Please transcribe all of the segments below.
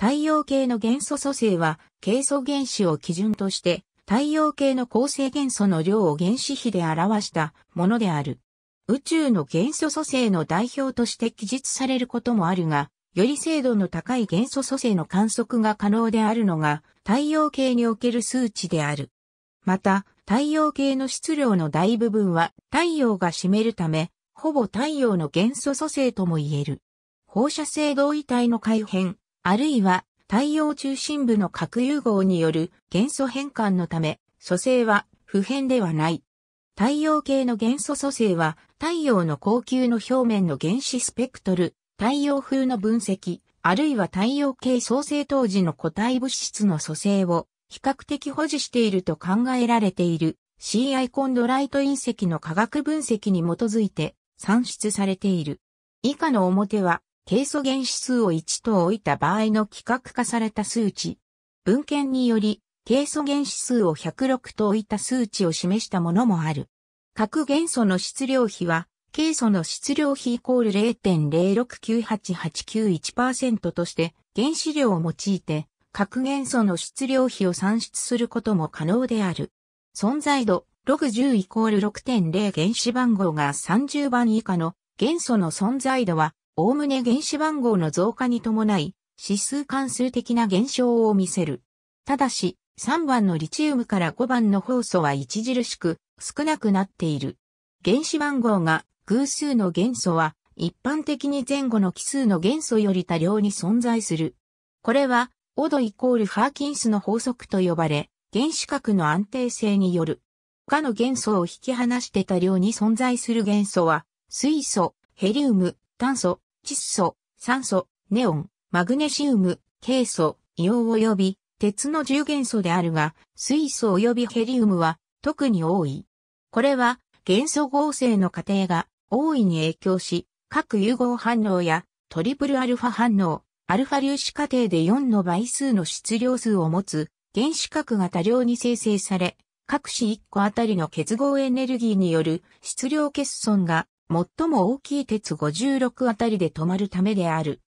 太陽系の元素組成は、ケイ素原子を基準として、太陽系の構成元素の量を原子比で表したものである。宇宙の元素組成の代表として記述されることもあるが、より精度の高い元素組成の観測が可能であるのが、太陽系における数値である。また、太陽系の質量の大部分は太陽が占めるため、ほぼ太陽の元素組成とも言える。放射性同位体の改変、あるいは太陽中心部の核融合による元素変換のため、組成は普遍ではない。太陽系の元素組成は太陽の高級の表面の原子スペクトル、太陽風の分析、あるいは太陽系創生当時の固体物質の組成を比較的保持していると考えられている CI コンドライト隕石の化学分析に基づいて算出されている。以下の表は係素原子数を1と置いた場合の規格化された数値。文献により、係素原子数を106と置いた数値を示したものもある。核元素の質量比は、イ素の質量比イコール0.0698891%として、原子量を用いて、核元素の質量比を算出することも可能である。存在度、ログ10イコール6.0原子番号が30番以下の元素の存在度はおおむね原子番号の増加に伴い、指数関数的な減少を見せる。ただし、3番のリチウムから5番の酵素は著しく少なくなっている。原子番号が偶数の元素は一般的に前後の奇数の元素より多量に存在する。これは、オドイコールハーキンスの法則と呼ばれ、原子核の安定性による。他の元素を引き離して多量に存在する元素は、水素、ヘリウム、炭素、窒素、酸素、ネオン、マグネシウム、ケイ素、硫黄及び鉄の重元素であるが、水素及びヘリウムは特に多い。これは元素合成の過程が大いに影響し、各融合反応やトリプルアルファ反応、アルファ粒子過程で4の倍数の質量数を持つ原子核が多量に生成され、各子1個あたりの結合エネルギーによる質量欠損が最も大きい鉄56あたりで止まるためである。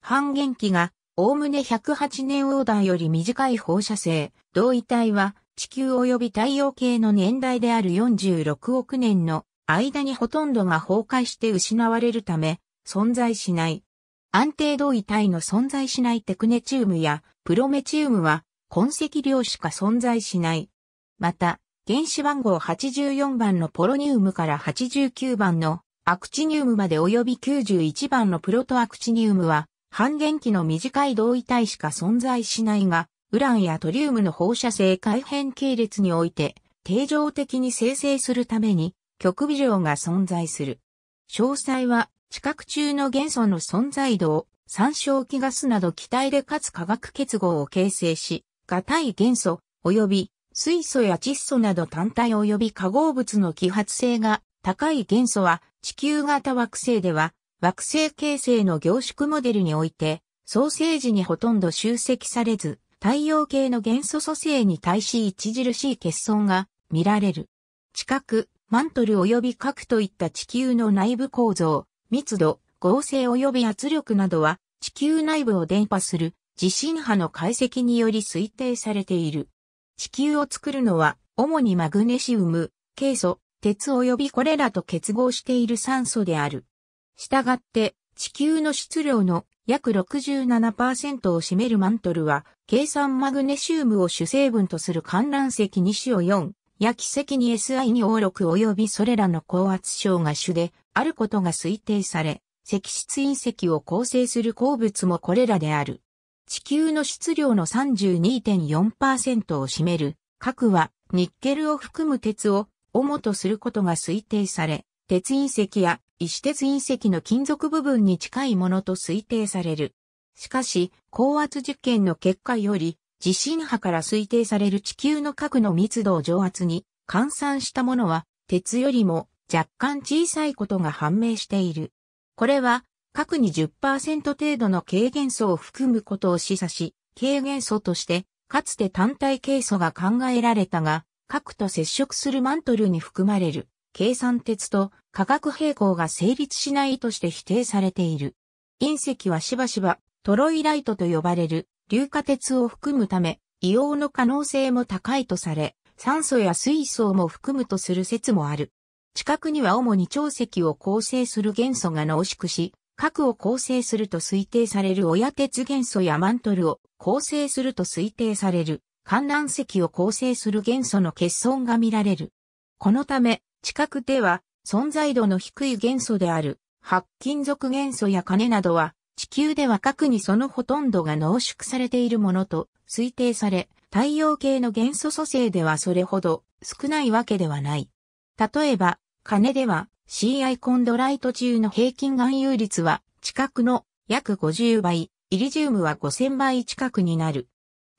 半減期が、おおむね108年オーダーより短い放射性、同位体は、地球及び太陽系の年代である46億年の間にほとんどが崩壊して失われるため、存在しない。安定同位体の存在しないテクネチウムやプロメチウムは痕跡量しか存在しない。また、原子番号84番のポロニウムから89番のアクチニウムまで及び91番のプロトアクチニウムは、半減期の短い同位体しか存在しないが、ウランやトリウムの放射性改変系列において、定常的に生成するために、極微量が存在する。詳細は、地殻中の元素の存在度を、酸性気ガスなど気体でかつ化学結合を形成し、タイ元素、及び水素や窒素など単体及び化合物の揮発性が高い元素は地球型惑星では、惑星形成の凝縮モデルにおいて、創生時にほとんど集積されず、太陽系の元素組成に対し著しい欠損が見られる。地殻、マントル及び核といった地球の内部構造、密度、合成及び圧力などは、地球内部を伝播する地震波の解析により推定されている。地球を作るのは、主にマグネシウム、ケイ素、鉄及びこれらと結合している酸素である。したがって、地球の質量の約67%を占めるマントルは、計算マグネシウムを主成分とする観覧石2 c を4、や奇石に SI2O6 及びそれらの高圧症が主であることが推定され、石質隕石を構成する鉱物もこれらである。地球の質量の32.4%を占める、核はニッケルを含む鉄を主とすることが推定され、鉄隕石や石鉄隕石の金属部分に近いものと推定される。しかし、高圧実験の結果より、地震波から推定される地球の核の密度を上圧に換算したものは、鉄よりも若干小さいことが判明している。これは、核に10%程度の軽元素を含むことを示唆し、軽元素として、かつて単体軽素が考えられたが、核と接触するマントルに含まれる計算鉄と化学平衡が成立しないとして否定されている。隕石はしばしばトロイライトと呼ばれる硫化鉄を含むため、硫黄の可能性も高いとされ、酸素や水素も含むとする説もある。近くには主に長石を構成する元素が濃縮し、核を構成すると推定される親鉄元素やマントルを構成すると推定される観覧席を構成する元素の欠損が見られる。このため、近くでは存在度の低い元素である白金属元素や金などは地球では核にそのほとんどが濃縮されているものと推定され、太陽系の元素組成ではそれほど少ないわけではない。例えば、金では CI コンドライト中の平均含有率は近くの約50倍、イリジウムは5000倍近くになる。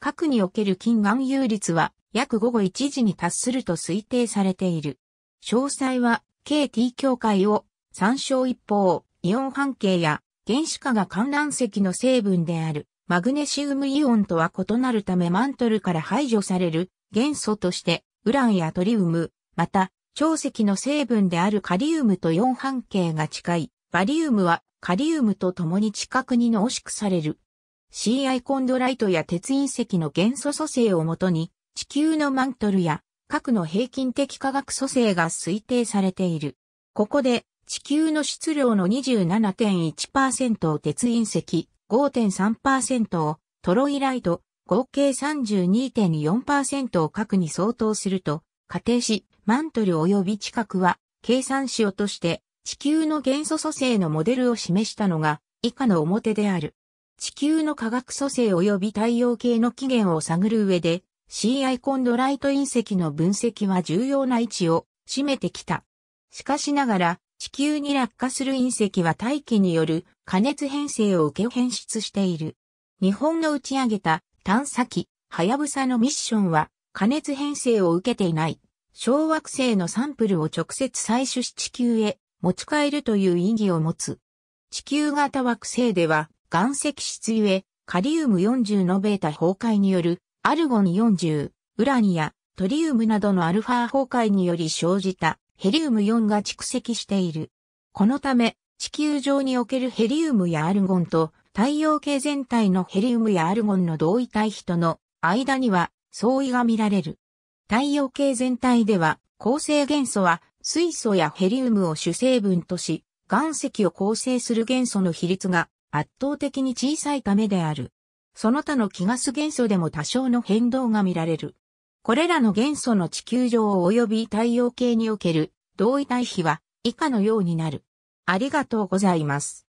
核における近含有率は約午後1時に達すると推定されている。詳細は KT 協会を参照一方、イオン半径や原子化が観覧石の成分であるマグネシウムイオンとは異なるためマントルから排除される元素としてウランやトリウム、また長石の成分であるカリウムとイオン半径が近いバリウムはカリウムと共に近くに濃縮される CI コンドライトや鉄隕石の元素組成をもとに、地球のマントルや核の平均的化学組成が推定されている。ここで、地球の質量の27.1%を鉄隕石、5.3%をトロイライト、合計32.4%を核に相当すると仮定し、マントル及び地殻は計算子うとして地球の元素組成のモデルを示したのが以下の表である。地球の化学組成及び太陽系の起源を探る上で、CI コンドライト隕石の分析は重要な位置を占めてきた。しかしながら、地球に落下する隕石は大気による加熱変性を受け変質している。日本の打ち上げた探査機、はやぶさのミッションは加熱変性を受けていない。小惑星のサンプルを直接採取し地球へ持ち帰るという意義を持つ。地球型惑星では岩石質ゆえ、カリウム40のベータ崩壊による、アルゴン40、ウラニやトリウムなどのアルファ崩壊により生じたヘリウム4が蓄積している。このため、地球上におけるヘリウムやアルゴンと太陽系全体のヘリウムやアルゴンの同位体比との間には相違が見られる。太陽系全体では構成元素は水素やヘリウムを主成分とし、岩石を構成する元素の比率が圧倒的に小さいためである。その他の気ガス元素でも多少の変動が見られる。これらの元素の地球上及び太陽系における同位体比は以下のようになる。ありがとうございます。